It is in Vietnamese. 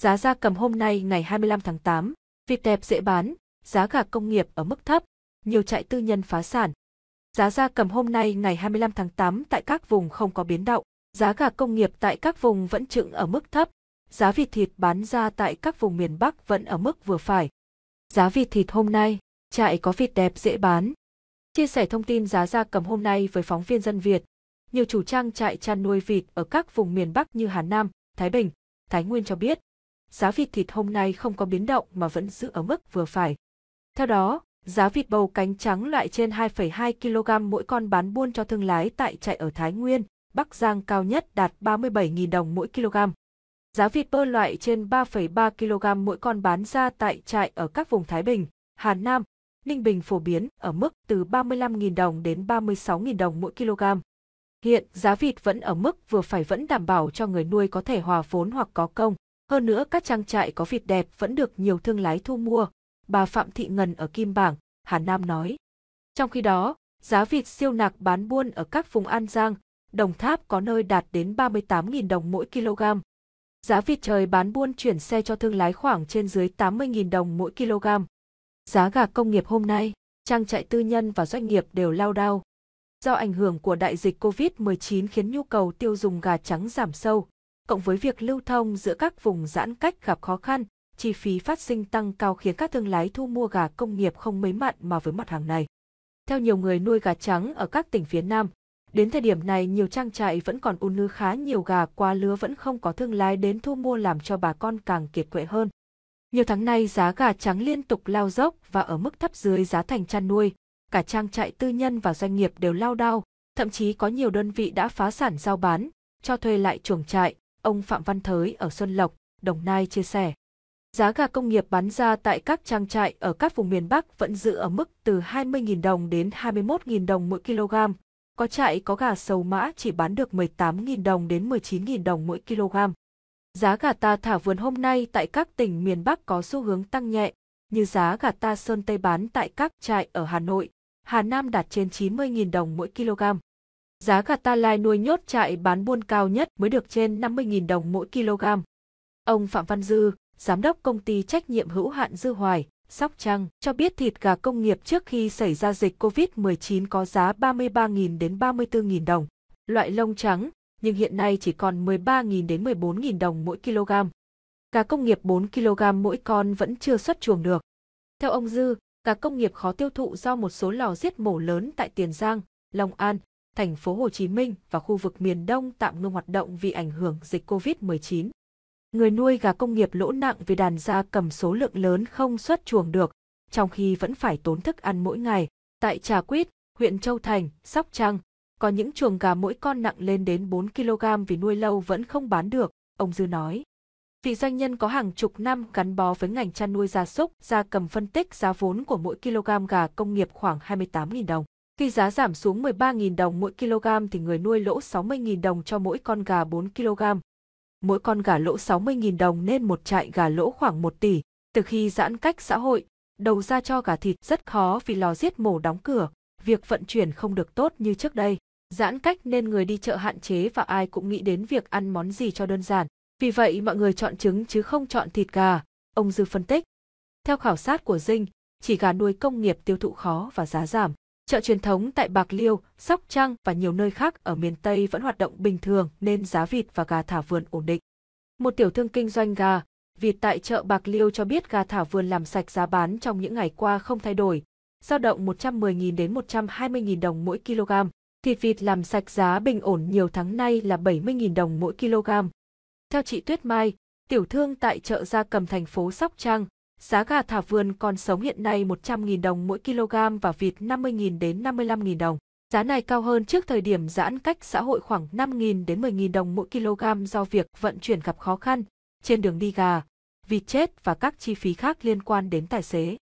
Giá da cầm hôm nay ngày 25 tháng 8, vịt đẹp dễ bán, giá gà công nghiệp ở mức thấp, nhiều trại tư nhân phá sản. Giá da cầm hôm nay ngày 25 tháng 8 tại các vùng không có biến động, giá gà công nghiệp tại các vùng vẫn trựng ở mức thấp, giá vịt thịt bán ra tại các vùng miền Bắc vẫn ở mức vừa phải. Giá vịt thịt hôm nay, trại có vịt đẹp dễ bán. Chia sẻ thông tin giá da cầm hôm nay với phóng viên dân Việt, nhiều chủ trang trại chăn nuôi vịt ở các vùng miền Bắc như Hà Nam, Thái Bình, Thái Nguyên cho biết, giá vịt thịt hôm nay không có biến động mà vẫn giữ ở mức vừa phải. Theo đó, giá vịt bầu cánh trắng loại trên 2,2 kg mỗi con bán buôn cho thương lái tại trại ở Thái Nguyên, Bắc Giang cao nhất đạt 37.000 đồng mỗi kg. Giá vịt bơ loại trên 3,3 kg mỗi con bán ra tại trại ở các vùng Thái Bình, Hà Nam, Ninh Bình phổ biến ở mức từ 35.000 đồng đến 36.000 đồng mỗi kg. Hiện giá vịt vẫn ở mức vừa phải vẫn đảm bảo cho người nuôi có thể hòa vốn hoặc có công. Hơn nữa các trang trại có vịt đẹp vẫn được nhiều thương lái thu mua, bà Phạm Thị Ngân ở Kim Bảng, Hà Nam nói. Trong khi đó, giá vịt siêu nạc bán buôn ở các vùng An Giang, Đồng Tháp có nơi đạt đến 38.000 đồng mỗi kg. Giá vịt trời bán buôn chuyển xe cho thương lái khoảng trên dưới 80.000 đồng mỗi kg. Giá gà công nghiệp hôm nay, trang trại tư nhân và doanh nghiệp đều lao đao. Do ảnh hưởng của đại dịch COVID-19 khiến nhu cầu tiêu dùng gà trắng giảm sâu, cộng với việc lưu thông giữa các vùng giãn cách gặp khó khăn, chi phí phát sinh tăng cao khiến các thương lái thu mua gà công nghiệp không mấy mặn mà với mặt hàng này. Theo nhiều người nuôi gà trắng ở các tỉnh phía Nam, đến thời điểm này nhiều trang trại vẫn còn ùn ứ khá nhiều gà qua lứa vẫn không có thương lái đến thu mua làm cho bà con càng kiệt quệ hơn. Nhiều tháng nay giá gà trắng liên tục lao dốc và ở mức thấp dưới giá thành chăn nuôi, cả trang trại tư nhân và doanh nghiệp đều lao đao, thậm chí có nhiều đơn vị đã phá sản giao bán, cho thuê lại chuồng trại, ông Phạm Văn Thới ở Xuân Lộc, Đồng Nai chia sẻ. Giá gà công nghiệp bán ra tại các trang trại ở các vùng miền Bắc vẫn giữ ở mức từ 20.000 đồng đến 21.000 đồng mỗi kg. Có trại có gà sầu mã chỉ bán được 18.000 đồng đến 19.000 đồng mỗi kg. Giá gà ta thả vườn hôm nay tại các tỉnh miền Bắc có xu hướng tăng nhẹ, như giá gà ta sơn Tây bán tại các trại ở Hà Nội, Hà Nam đạt trên 90.000 đồng mỗi kg. Giá gà ta lai nuôi nhốt trại bán buôn cao nhất mới được trên 50.000 đồng mỗi kg. Ông Phạm Văn Dư, giám đốc công ty trách nhiệm hữu hạn Dư Hoài, Sóc Trăng, cho biết thịt gà công nghiệp trước khi xảy ra dịch COVID-19 có giá 33.000 đến 34.000 đồng. Loại lông trắng, nhưng hiện nay chỉ còn 13.000 đến 14.000 đồng mỗi kg. Gà công nghiệp 4 kg mỗi con vẫn chưa xuất chuồng được. Theo ông Dư, gà công nghiệp khó tiêu thụ do một số lò giết mổ lớn tại Tiền Giang, Long An, thành phố Hồ Chí Minh và khu vực miền Đông tạm ngưng hoạt động vì ảnh hưởng dịch COVID-19. Người nuôi gà công nghiệp lỗ nặng vì đàn gia cầm số lượng lớn không xuất chuồng được, trong khi vẫn phải tốn thức ăn mỗi ngày. Tại Trà Quýt, huyện Châu Thành, Sóc Trăng, có những chuồng gà mỗi con nặng lên đến 4 kg vì nuôi lâu vẫn không bán được, ông Dư nói. Vị doanh nhân có hàng chục năm gắn bó với ngành chăn nuôi gia súc, gia cầm phân tích giá vốn của mỗi kg gà công nghiệp khoảng 28.000 đồng. Khi giá giảm xuống 13.000 đồng mỗi kg thì người nuôi lỗ 60.000 đồng cho mỗi con gà 4 kg. Mỗi con gà lỗ 60.000 đồng nên một trại gà lỗ khoảng 1 tỷ. Từ khi giãn cách xã hội, đầu ra cho gà thịt rất khó vì lò giết mổ đóng cửa, việc vận chuyển không được tốt như trước đây. Giãn cách nên người đi chợ hạn chế và ai cũng nghĩ đến việc ăn món gì cho đơn giản. Vì vậy mọi người chọn trứng chứ không chọn thịt gà, ông Dư phân tích. Theo khảo sát của Dinh, chỉ gà nuôi công nghiệp tiêu thụ khó và giá giảm. Chợ truyền thống tại Bạc Liêu, Sóc Trăng và nhiều nơi khác ở miền Tây vẫn hoạt động bình thường nên giá vịt và gà thả vườn ổn định. Một tiểu thương kinh doanh gà, vịt tại chợ Bạc Liêu cho biết gà thả vườn làm sạch giá bán trong những ngày qua không thay đổi, dao động 110.000 đến 120.000 đồng mỗi kg. Thịt vịt làm sạch giá bình ổn nhiều tháng nay là 70.000 đồng mỗi kg. Theo chị Tuyết Mai, tiểu thương tại chợ Gia Cầm thành phố Sóc Trăng, Giá gà thả vườn còn sống hiện nay 100.000 đồng mỗi kg và vịt 50.000 đến 55.000 đồng. Giá này cao hơn trước thời điểm giãn cách xã hội khoảng 5.000 đến 10.000 đồng mỗi kg do việc vận chuyển gặp khó khăn, trên đường đi gà, vịt chết và các chi phí khác liên quan đến tài xế.